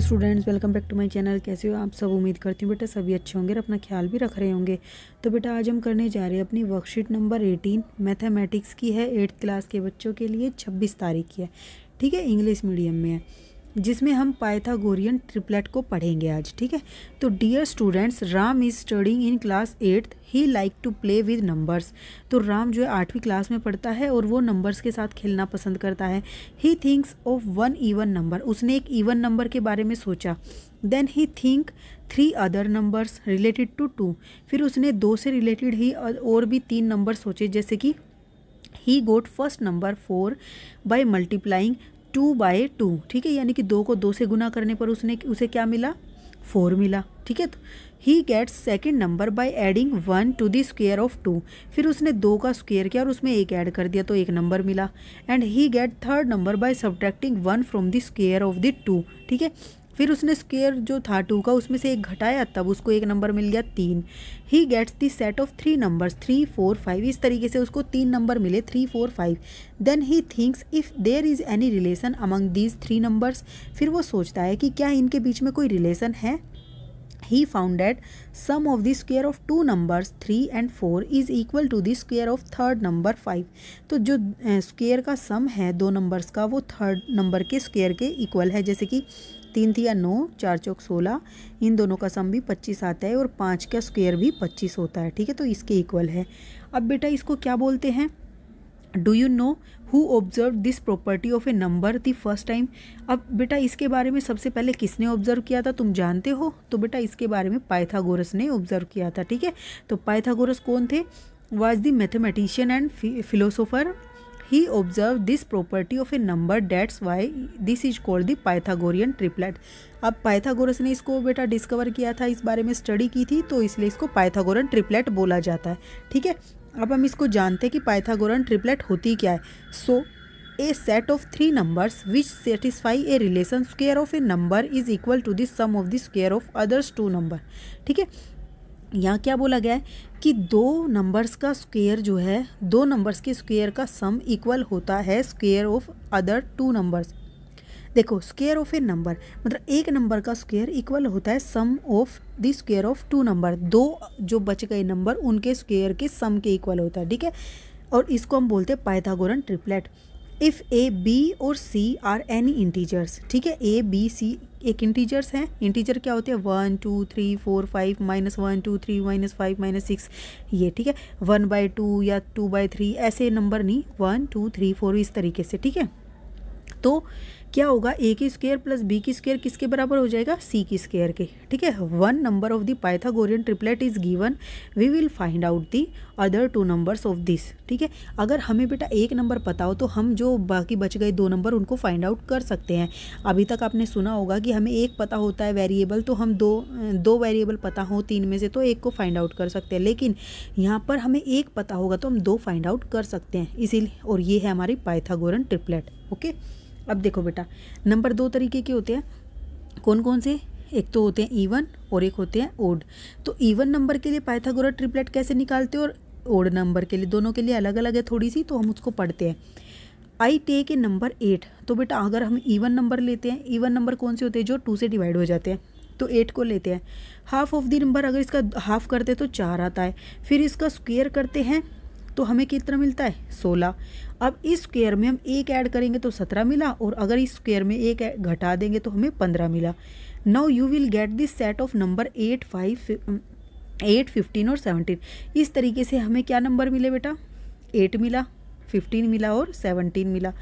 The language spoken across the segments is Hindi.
hello students welcome back to my channel कैसे हो आप सब उम्मीद करती हूँ बेटा सभी अच्छे होंगे और अपना ख्याल भी रख रहे होंगे तो बेटा आज हम करने जा रहे हैं अपनी वर्कशीट नंबर एटीन मैथमेटिक्स की है एट्थ क्लास के बच्चों के लिए छब्बीस तारीख की है ठीक है इंग्लिश मीडियम में है जिसमें हम पाइथागोरियन ट्रिपलेट को पढ़ेंगे आज ठीक है तो dear students Ram is studying in class eighth he like to play with numbers तो राम जो है आठवीं क्लास में पढ़ता है और वो नंबर्स के साथ खेलना पसंद करता है he thinks of one even number उसने एक ईवन नंबर के बारे में सोचा then he think three other numbers related to two फिर उसने दो से रिलेटेड ही और भी तीन नंबर सोचे जैसे कि he got first number four by multiplying two by two ठीक है यानी कि दो को दो से गुना करने पर उसने उसे क्या मिला फोर मिला ठीक है तो he gets second number by adding one to the square of two फिर उसने दो का स्क्वेयर किया और उसमें एक ऐड कर दिया तो एक नंबर मिला and he get third number by subtracting one from the square of the two ठीक है फिर उसने स्केयर जो था टू का उसमें से एक घटाया तब उसको एक नंबर मिल गया तीन he gets the set of three numbers three four five इस तरीके से उसको तीन नंबर मिले three four five then he thinks if there is any relation among these three numbers फिर वो सोचता है कि क्या इनके बीच में कोई रिलेशन है he found that sum of the square of two numbers three and four is equal to the square of third number five तो जो स्क्वेयर का सम है दो नंबर्स का वो थर्ड नंबर के स्क्वेयर के इक्वल है जैसे कि तीन तिया नौ चार चौक सोलह इन दोनों का सम भी पच्चीस आता है और पाँच का स्क्वेयर भी पच्चीस होता है ठीक है तो इसके इक्वल है अब बेटा इसको क्या बोलते हैं do you know who observe this property of a number the first time अब बेटा इसके बारे में सबसे पहले किसने ऑब्जर्व किया था तुम जानते हो तो बेटा इसके बारे में पाइथागोरस ने ऑब्जर्व किया था ठीक है तो पाइथागोरस कौन थे was the mathematician and philosopher he observe this property of a number that's why this is called the Pythagorean triplet अब पाइथागोरस ने इसको बेटा डिस्कवर किया था इस बारे में स्टडी की थी तो इसलिए इसको पाइथागोरन ट्रिपलेट बोला जाता है ठीक है अब हम इसको जानते हैं कि पाइथागोरन ट्रिपलेट होती क्या है so a set of three numbers which satisfy a relation square of a number is equal to the sum of the square of others two number ठीक है यहाँ क्या बोला गया है कि दो नंबर्स का स्क्वेयर जो है दो नंबर्स के स्क्वेयर का सम इक्वल होता है square of other two numbers देखो स्क्वेयर ऑफ ए नंबर मतलब एक नंबर का स्क्वेयर इक्वल होता है sum of the square of two number दो जो बच गए नंबर उनके स्क्वेयर के सम के इक्वल होता है ठीक है और इसको हम बोलते हैं Pythagorean triplet if A B और सी आर एनी इंटीजर्स ठीक है ए बी सी एक इंटीजर्स हैं इंटीजर क्या होते हैं one two three four five minus one two three minus five minus six ये ठीक है वन बाय टू या टू बाय थ्री ऐसे नंबर नहीं वन टू थ्री फोर इस तरीके से ठीक है तो क्या होगा ए की स्केयर प्लस बी की स्केयर किसके बराबर हो जाएगा सी की स्केयर के ठीक है one number of the Pythagorean triplet is given we will find out the other two numbers of this ठीक है अगर हमें बेटा एक नंबर पता हो तो हम जो बाकी बच गए दो नंबर उनको फाइंड आउट कर सकते हैं अभी तक आपने सुना होगा कि हमें एक पता होता है वेरिएबल तो हम दो दो वेरिएबल पता हो तीन में से तो एक को फाइंड आउट कर सकते हैं लेकिन यहाँ पर हमें एक पता होगा तो हम दो फाइंड आउट कर सकते हैं इसीलिए और ये है हमारी पाइथागोरन ट्रिपलेट ओके अब देखो बेटा नंबर दो तरीके के होते हैं कौन कौन से एक तो होते हैं ईवन e और एक होते हैं ओड तो ईवन e नंबर के लिए पाइथागोरस ट्रिपलेट कैसे निकालते हैं और ओड नंबर के लिए दोनों के लिए अलग अलग है थोड़ी सी तो हम उसको पढ़ते हैं I take a number eight तो बेटा अगर हम ईवन e नंबर लेते हैं ईवन नंबर कौन से होते हैं जो टू से डिवाइड हो जाते हैं तो एट को लेते हैं हाफ ऑफ दी नंबर अगर इसका हाफ करते हैं तो चार आता है फिर इसका स्क्वेयर करते हैं तो हमें कितना मिलता है सोलह अब इस स्क्वेयर में हम एक ऐड करेंगे तो सत्रह मिला और अगर इस स्क्वेयर में एक घटा देंगे तो हमें पंद्रह मिला now you will get this set of number eight five eight fifteen और सेवनटीन इस तरीके से हमें क्या नंबर मिले बेटा एट मिला फिफ्टीन मिला और सेवनटीन मिला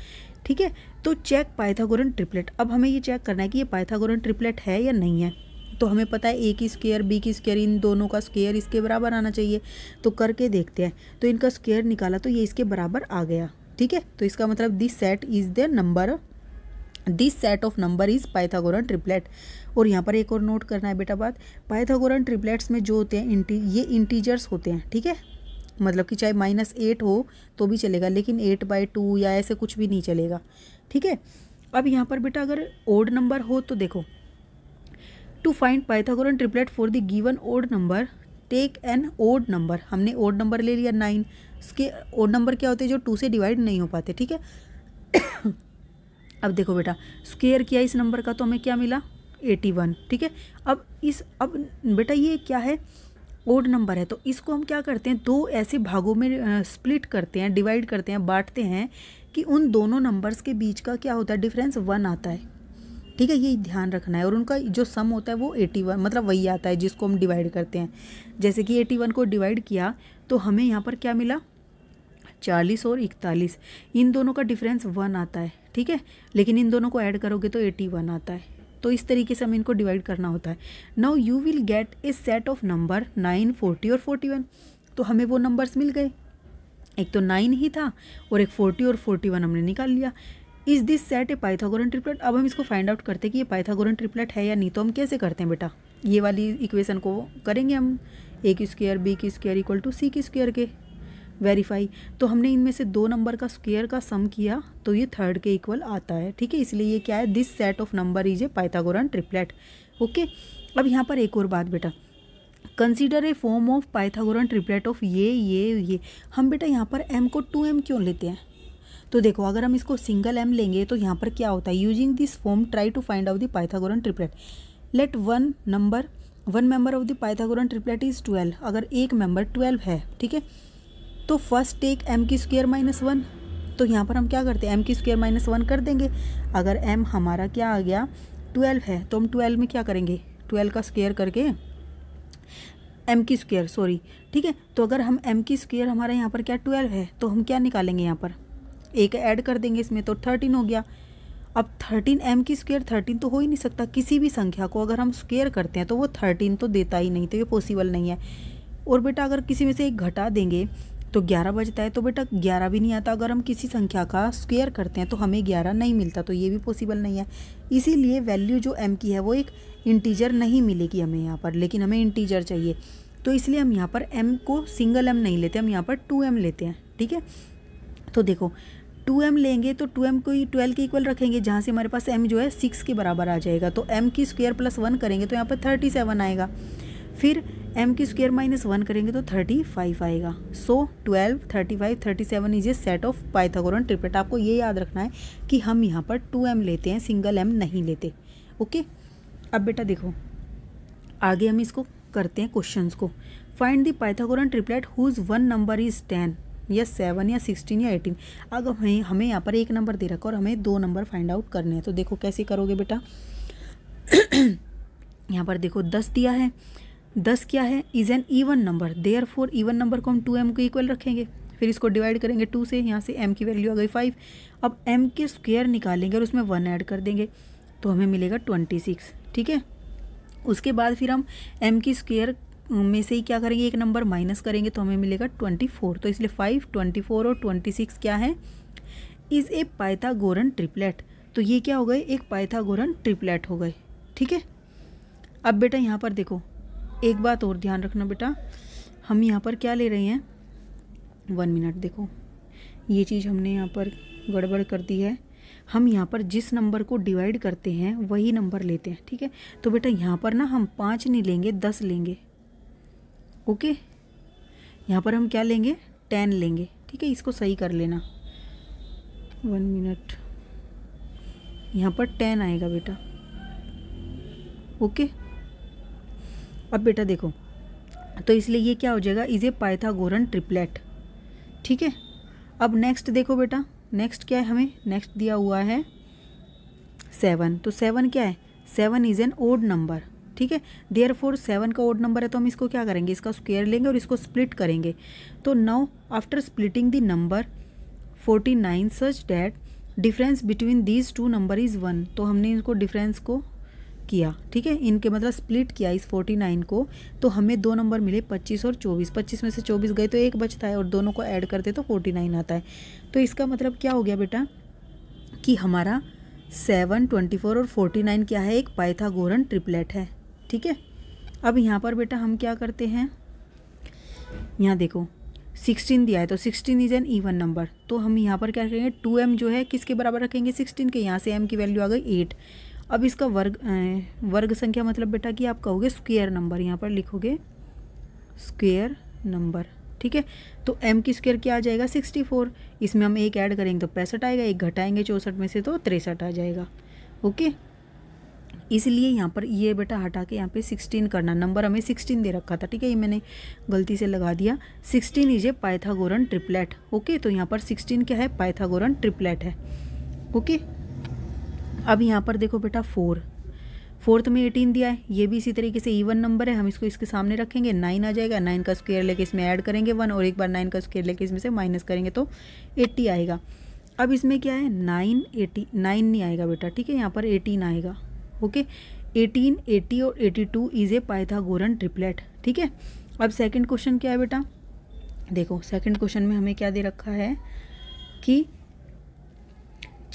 ठीक है तो चेक पाइथागोरन ट्रिपलेट अब हमें ये चेक करना है कि ये पाइथागोरन ट्रिपलेट है या नहीं है तो हमें पता है ए की स्केयर बी की स्केयर इन दोनों का स्केयर इसके बराबर आना चाहिए तो करके देखते हैं तो इनका स्केयर निकाला तो ये इसके बराबर आ गया ठीक है तो इसका मतलब this set is the number this set of number is Pythagorean triplet और यहाँ पर एक और नोट करना है बेटा बात पाइथागोरन ट्रिपलेट्स में जो होते हैं इंटी ये इंटीजर्स होते हैं ठीक है मतलब कि चाहे माइनस एट हो तो भी चलेगा लेकिन एट बाई टू या ऐसे कुछ भी नहीं चलेगा ठीक है अब यहाँ पर बेटा अगर ओड नंबर हो तो देखो to find Pythagorean triplet for the given odd number take an odd number हमने ओड नंबर ले लिया नाइन इसके ओड नंबर क्या होते हैं जो टू से डिवाइड नहीं हो पाते ठीक है अब देखो बेटा स्क्वेयर किया इस नंबर का तो हमें क्या मिला एटी वन ठीक है अब इस अब बेटा ये क्या है ओड नंबर है तो इसको हम क्या करते हैं दो ऐसे भागों में स्प्लिट करते हैं डिवाइड करते हैं बांटते हैं कि उन दोनों नंबर्स के बीच का क्या होता है डिफरेंस वन आता है ठीक है ये ध्यान रखना है और उनका जो सम होता है वो एटी वन मतलब वही आता है जिसको हम डिवाइड करते हैं जैसे कि एटी वन को डिवाइड किया तो हमें यहाँ पर क्या मिला चालीस और इकतालीस इन दोनों का डिफरेंस वन आता है ठीक है लेकिन इन दोनों को ऐड करोगे तो एटी वन आता है तो इस तरीके से हमें इनको डिवाइड करना होता है now you will get a set of number nine forty और फोर्टी वन तो हमें वो नंबर्स मिल गए एक तो नाइन ही था और एक फोर्टी और फोर्टी वन हमने निकाल लिया is this set a Pythagorean triplet अब हम इसको फाइंड आउट करते हैं कि ये पाइथागोरन ट्रिपलेट है या नहीं तो हम कैसे करते हैं बेटा ये वाली इक्वेशन को करेंगे हम ए की स्क्वेयर बी की स्क्वेयर इक्वल टू सी की स्क्वेयर के वेरीफाई तो हमने इनमें से दो नंबर का स्क्वेयर का सम किया तो ये थर्ड के इक्वल आता है ठीक है इसलिए ये क्या है this set of number is a Pythagorean triplet okay अब यहाँ पर एक और बात बेटा consider a form of Pythagorean triplet of ये ये ये हम बेटा यहाँ पर एम को टू एम क्यों लेते हैं तो देखो अगर हम इसको सिंगल एम लेंगे तो यहाँ पर क्या होता है using this form try to find out the Pythagorean triplet let one number one member of the Pythagorean triplet is twelve अगर एक मेंबर ट्वेल्व है ठीक है तो फर्स्ट टेक एम की स्क्वेयर माइनस वन तो यहाँ पर हम क्या करते हैं एम की स्क्वेयर माइनस वन कर देंगे अगर एम हमारा क्या आ गया ट्वेल्व है तो हम ट्वेल्व में क्या करेंगे ट्वेल्व का स्क्वेयर करके एम की स्क्वेयर सॉरी ठीक है तो अगर हम एम की स्क्वेयर हमारा यहाँ पर क्या ट्वेल्व है तो हम क्या निकालेंगे यहाँ पर एक ऐड कर देंगे इसमें तो थर्टीन हो गया अब थर्टीन एम की स्क्वेयर थर्टीन तो हो ही नहीं सकता किसी भी संख्या को अगर हम स्क्वेयर करते हैं तो वो थर्टीन तो देता ही नहीं तो ये पॉसिबल नहीं है और बेटा अगर किसी में से एक घटा देंगे तो ग्यारह बजता है तो बेटा ग्यारह भी नहीं आता अगर हम किसी संख्या का स्क्वेयर करते हैं तो हमें ग्यारह नहीं मिलता तो ये भी पॉसिबल नहीं है इसीलिए वैल्यू जो एम की है वो एक इंटीजर नहीं मिलेगी हमें यहाँ पर लेकिन हमें इंटीजर चाहिए तो इसलिए हम यहाँ पर एम को सिंगल एम नहीं लेते हम यहाँ पर टू एम लेते हैं ठीक है तो देखो टू एम लेंगे तो टू एम को ही ट्वेल्व के इक्वल रखेंगे जहाँ से हमारे पास एम जो है सिक्स के बराबर आ जाएगा तो एम की स्क्वेयर प्लस वन करेंगे तो यहाँ पर थर्टी सेवन आएगा फिर एम की स्क्वेयर माइनस वन करेंगे तो थर्टी फाइव आएगा so twelve thirty five thirty seven is a set of Pythagorean triplet आपको ये याद रखना है कि हम यहाँ पर टू एम लेते हैं सिंगल एम नहीं लेते ओके अब बेटा देखो आगे हम इसको करते हैं क्वेश्चन को find the Pythagorean triplet whose one number is ten या सेवन या सिक्सटीन या एटीन अब हमें हमें यहाँ पर एक नंबर दे रखा और हमें दो नंबर फाइंड आउट करने हैं तो देखो कैसे करोगे बेटा यहाँ पर देखो दस दिया है दस क्या है is an even number therefore even number को हम टू एम को इक्वल रखेंगे फिर इसको डिवाइड करेंगे टू से यहाँ से एम की वैल्यू आ गई फाइव अब एम के स्क्वेयर निकालेंगे और उसमें वन ऐड कर देंगे तो हमें मिलेगा ट्वेंटी सिक्स ठीक है उसके बाद फिर हम एम की स्क्वेयर में से ही क्या करेंगे एक नंबर माइनस करेंगे तो हमें मिलेगा ट्वेंटी फोर तो इसलिए फाइव ट्वेंटी फोर और ट्वेंटी सिक्स क्या है इज़ ए पाइथागोरन ट्रिपलेट तो ये क्या हो गए एक पाइथागोरन ट्रिपलेट हो गए ठीक है अब बेटा यहाँ पर देखो एक बात और ध्यान रखना बेटा हम यहाँ पर क्या ले रहे हैं वन मिनट देखो ये चीज़ हमने यहाँ पर गड़बड़ कर दी है हम यहाँ पर जिस नंबर को डिवाइड करते हैं वही नंबर लेते हैं ठीक है तो बेटा यहाँ पर ना हम पाँच नहीं लेंगे दस लेंगे ओके यहाँ पर हम क्या लेंगे टेन लेंगे ठीक है इसको सही कर लेना वन मिनट यहाँ पर टेन आएगा बेटा ओके अब बेटा देखो तो इसलिए ये क्या हो जाएगा इज ए पाइथागोरन ट्रिपलेट ठीक है अब नेक्स्ट देखो बेटा नेक्स्ट क्या है हमें नेक्स्ट दिया हुआ है सेवन तो सेवन क्या है seven is an odd number ठीक है देयर फोर सेवन का ओड नंबर है तो हम इसको क्या करेंगे इसका स्क्वेयर लेंगे और इसको स्प्लिट करेंगे तो now after splitting the number forty nine such that difference between these two number is one तो हमने इनको डिफरेंस को किया ठीक है इनके मतलब स्प्लिट किया इस 49 को तो हमें दो नंबर मिले 25 और 24 25 में से 24 गए तो एक बचता है और दोनों को ऐड करते तो 49 आता है तो इसका मतलब क्या हो गया बेटा कि हमारा 7, 24 और 49 क्या है एक पाइथागोरन ट्रिपलेट है ठीक है अब यहाँ पर बेटा हम क्या करते हैं यहाँ देखो सिक्सटीन दिया है तो sixteen is an even number तो हम यहाँ पर क्या करेंगे टू एम जो है किसके बराबर रखेंगे सिक्सटीन के यहाँ से एम की वैल्यू आ गई एट अब इसका वर्ग वर्ग संख्या मतलब बेटा कि आप कहोगे स्क्वेयर नंबर यहाँ पर लिखोगे स्क्वेयर नंबर ठीक है तो एम की स्क्वेयर क्या आ जाएगा सिक्सटी फोर इसमें हम एक ऐड करेंगे तो पैंसठ आएगा एक घटाएंगे चौंसठ में से तो तिरसठ आ जाएगा ओके इसलिए यहाँ पर ये बेटा हटा के यहाँ पे सिक्सटीन करना नंबर हमें सिक्सटीन दे रखा था ठीक है ये मैंने गलती से लगा दिया sixteen is a Pythagorean triplet okay तो यहाँ पर सिक्सटीन क्या है पाइथागोरन ट्रिपलेट है ओके अब यहाँ पर देखो बेटा फोर फोर्थ में एटीन दिया है ये भी इसी तरीके से इवन नंबर है हम इसको इसके सामने रखेंगे नाइन आ जाएगा नाइन का स्क्वेयर लेके इसमें ऐड करेंगे वन और एक बार नाइन का स्क्वेयर लेके इसमें से माइनस करेंगे तो एट्टी आएगा अब इसमें क्या है नाइन एटी नाइन नहीं आएगा बेटा ठीक है यहाँ पर एटीन आएगा ओके एटीन एटी और eighty two is a Pythagorean triplet ठीक है अब सेकंड क्वेश्चन क्या है बेटा देखो सेकंड क्वेश्चन में हमें क्या दे रखा है कि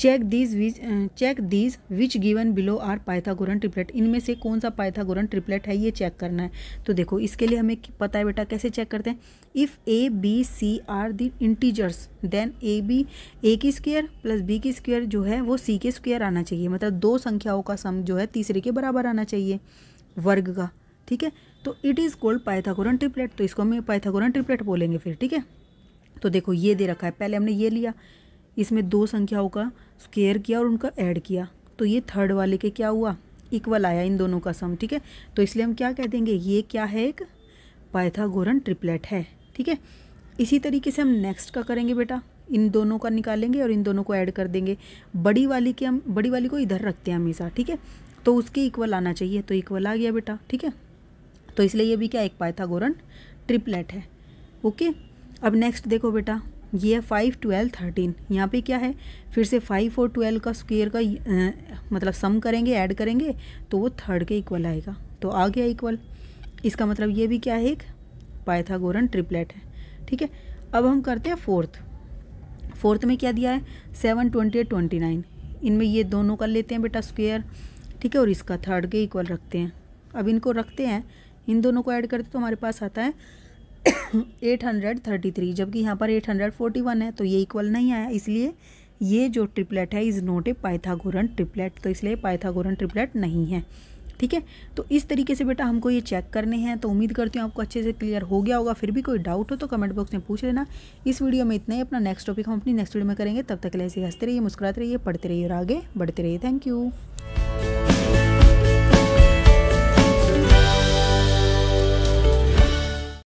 check these which check these which given below are Pythagorean triplet इनमें से कौन सा पाइथागोरन ट्रिपलेट है ये चेक करना है तो देखो इसके लिए हमें पता है बेटा कैसे चेक करते हैं if A B C are the integers then A B A की स्क्वेयर प्लस बी की स्क्वेयर जो है वो सी के स्क्वेयर आना चाहिए मतलब दो संख्याओं का सम जो है तीसरे के बराबर आना चाहिए वर्ग का ठीक है तो it is called Pythagorean triplet तो इसको हम पाइथागोरन ट्रिपलेट बोलेंगे फिर ठीक है तो देखो ये दे रखा है पहले हमने ये लिया इसमें दो संख्याओं का स्केयर किया और उनका ऐड किया तो ये थर्ड वाले के क्या हुआ इक्वल आया इन दोनों का सम ठीक है तो इसलिए हम क्या कह देंगे ये क्या है एक पाइथागोरन ट्रिपलेट है ठीक है इसी तरीके से हम नेक्स्ट का करेंगे बेटा इन दोनों का निकालेंगे और इन दोनों को ऐड कर देंगे बड़ी वाली के हम बड़ी वाली को इधर रखते हैं हमेशा ठीक है तो उसके इक्वल आना चाहिए तो इक्वल आ गया बेटा ठीक है तो इसलिए ये भी क्या एक पाइथागोरन ट्रिपलेट है ओके अब नेक्स्ट देखो बेटा ये है फाइव ट्वेल्व थर्टीन यहाँ पे क्या है फिर से फाइव और ट्वेल्व का स्क्वेयर का आ, मतलब सम करेंगे ऐड करेंगे तो वो थर्ड के इक्वल आएगा तो आ गया इक्वल इसका मतलब ये भी क्या है एक पाइथागोरन ट्रिपलेट है ठीक है अब हम करते हैं फोर्थ फोर्थ में क्या दिया है seven twenty eight twenty nine इनमें ये दोनों कर लेते हैं बेटा स्क्वेयर ठीक है और इसका थर्ड के इक्वल रखते हैं अब इनको रखते हैं इन दोनों को ऐड करते तो हमारे पास आता है 833 जबकि यहाँ पर 841 है तो ये इक्वल नहीं आया इसलिए ये जो ट्रिपलेट है is not a Pythagorean triplet तो इसलिए पाइथागोरन ट्रिपलेट नहीं है ठीक है तो इस तरीके से बेटा हमको ये चेक करने हैं तो उम्मीद करती हूँ आपको अच्छे से क्लियर हो गया होगा फिर भी कोई डाउट हो तो कमेंट बॉक्स में पूछ लेना इस वीडियो में इतना ही अपना नेक्स्ट टॉपिक हम अपनी नेक्स्ट वीडियो में करेंगे तब तक ऐसे हंसते रहिए मुस्कुराते रहिए पढ़ते रहिए और आगे बढ़ते रहिए थैंक यू